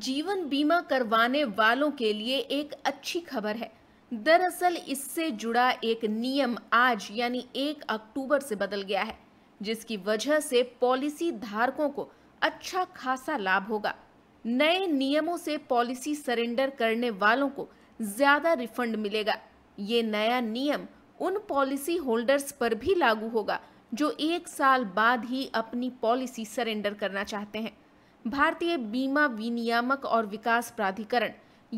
जीवन बीमा करवाने वालों के लिए एक अच्छी खबर है दरअसल इससे जुड़ा एक नियम आज यानी एक अक्टूबर से बदल गया है जिसकी वजह से पॉलिसी धारकों को अच्छा खासा लाभ होगा नए नियमों से पॉलिसी सरेंडर करने वालों को ज्यादा रिफंड मिलेगा ये नया नियम उन पॉलिसी होल्डर्स पर भी लागू होगा जो एक साल बाद ही अपनी पॉलिसी सरेंडर करना चाहते हैं भारतीय बीमा विनियामक और विकास प्राधिकरण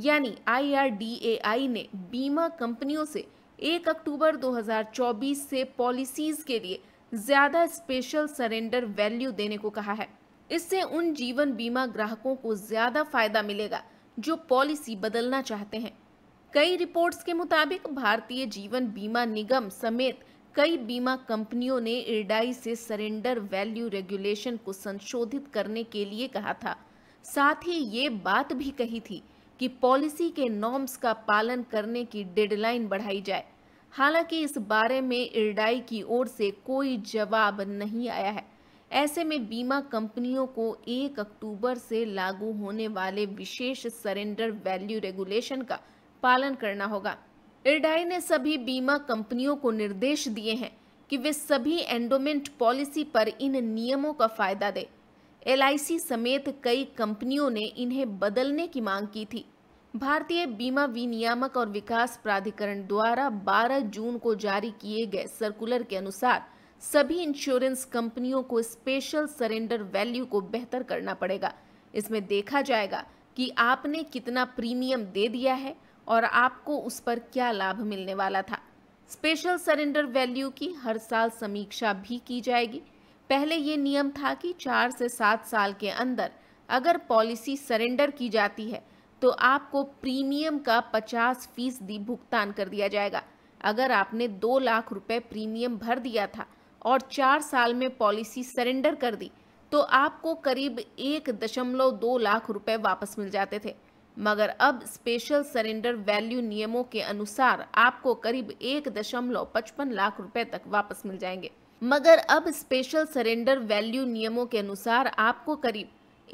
यानी आई ने बीमा कंपनियों से 1 अक्टूबर 2024 से पॉलिसीज के लिए ज़्यादा स्पेशल सरेंडर वैल्यू देने को कहा है इससे उन जीवन बीमा ग्राहकों को ज़्यादा फायदा मिलेगा जो पॉलिसी बदलना चाहते हैं कई रिपोर्ट्स के मुताबिक भारतीय जीवन बीमा निगम समेत कई बीमा कंपनियों ने इरडाई से सरेंडर वैल्यू रेगुलेशन को संशोधित करने के लिए कहा था साथ ही ये बात भी कही थी कि पॉलिसी के नॉर्म्स का पालन करने की डेडलाइन बढ़ाई जाए हालांकि इस बारे में इरडाई की ओर से कोई जवाब नहीं आया है ऐसे में बीमा कंपनियों को 1 अक्टूबर से लागू होने वाले विशेष सरेंडर वैल्यू रेगुलेशन का पालन करना होगा इरडाई ने सभी बीमा कंपनियों को निर्देश दिए हैं कि वे सभी एंडोमेंट पॉलिसी पर इन नियमों का फायदा दें एल समेत कई कंपनियों ने इन्हें बदलने की मांग की थी भारतीय बीमा विनियामक और विकास प्राधिकरण द्वारा 12 जून को जारी किए गए सर्कुलर के अनुसार सभी इंश्योरेंस कंपनियों को स्पेशल सरेंडर वैल्यू को बेहतर करना पड़ेगा इसमें देखा जाएगा कि आपने कितना प्रीमियम दे दिया है और आपको उस पर क्या लाभ मिलने वाला था स्पेशल सरेंडर वैल्यू की हर साल समीक्षा भी की जाएगी पहले ये नियम था कि चार से सात साल के अंदर अगर पॉलिसी सरेंडर की जाती है तो आपको प्रीमियम का पचास फीसदी भुगतान कर दिया जाएगा अगर आपने दो लाख रुपए प्रीमियम भर दिया था और चार साल में पॉलिसी सरेंडर कर दी तो आपको करीब एक दशमलव दो लाख रुपए वापस मिल जाते थे मगर अब स्पेशल सरेंडर वैल्यू नियमों के अनुसार आपको करीब एक दशमलव पचपन लाख रुपए तक वापस मिल जाएंगे मगर अब स्पेशल सरेंडर वैल्यू नियमों के अनुसार आपको करीब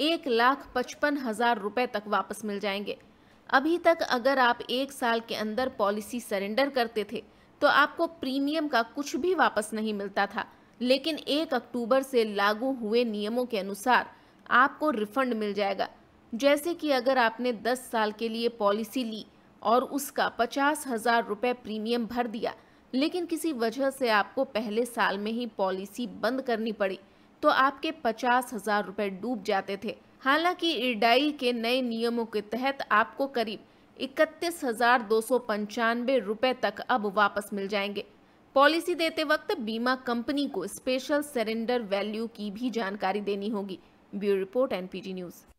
एक लाख पचपन हजार रुपये तक वापस मिल जाएंगे अभी तक अगर आप एक साल के अंदर पॉलिसी सरेंडर करते थे तो आपको प्रीमियम का कुछ भी वापस नहीं मिलता था लेकिन एक अक्टूबर से लागू हुए नियमों के अनुसार आपको रिफंड मिल जाएगा जैसे कि अगर आपने 10 साल के लिए पॉलिसी ली और उसका पचास हज़ार रुपये प्रीमियम भर दिया लेकिन किसी वजह से आपको पहले साल में ही पॉलिसी बंद करनी पड़ी तो आपके पचास हज़ार रुपये डूब जाते थे हालांकि इडाई के नए नियमों के तहत आपको करीब इकतीस हज़ार दो सौ पंचानवे रुपये तक अब वापस मिल जाएंगे पॉलिसी देते वक्त बीमा कंपनी को स्पेशल सरेंडर वैल्यू की भी जानकारी देनी होगी ब्यूरो रिपोर्ट एनपीजी न्यूज़